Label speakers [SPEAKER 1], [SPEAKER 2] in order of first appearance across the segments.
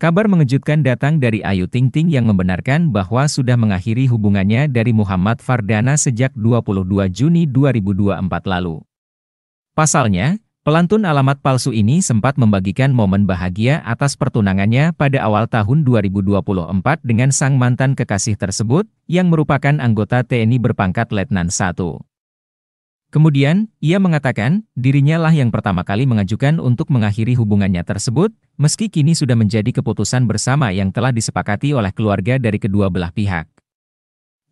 [SPEAKER 1] Kabar mengejutkan datang dari Ayu Ting Ting yang membenarkan bahwa sudah mengakhiri hubungannya dari Muhammad Fardana sejak 22 Juni 2024 lalu. Pasalnya, pelantun alamat palsu ini sempat membagikan momen bahagia atas pertunangannya pada awal tahun 2024 dengan sang mantan kekasih tersebut, yang merupakan anggota TNI berpangkat Letnan 1. Kemudian, ia mengatakan, dirinya lah yang pertama kali mengajukan untuk mengakhiri hubungannya tersebut, meski kini sudah menjadi keputusan bersama yang telah disepakati oleh keluarga dari kedua belah pihak.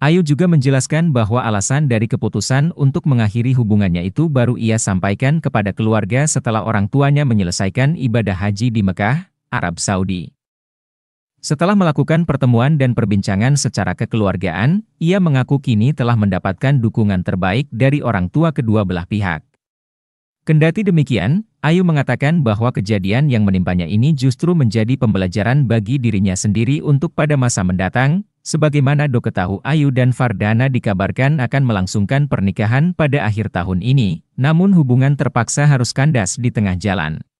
[SPEAKER 1] Ayu juga menjelaskan bahwa alasan dari keputusan untuk mengakhiri hubungannya itu baru ia sampaikan kepada keluarga setelah orang tuanya menyelesaikan ibadah haji di Mekah, Arab Saudi. Setelah melakukan pertemuan dan perbincangan secara kekeluargaan, ia mengaku kini telah mendapatkan dukungan terbaik dari orang tua kedua belah pihak. Kendati demikian, Ayu mengatakan bahwa kejadian yang menimpanya ini justru menjadi pembelajaran bagi dirinya sendiri untuk pada masa mendatang, sebagaimana doketahu Ayu dan Fardana dikabarkan akan melangsungkan pernikahan pada akhir tahun ini, namun hubungan terpaksa harus kandas di tengah jalan.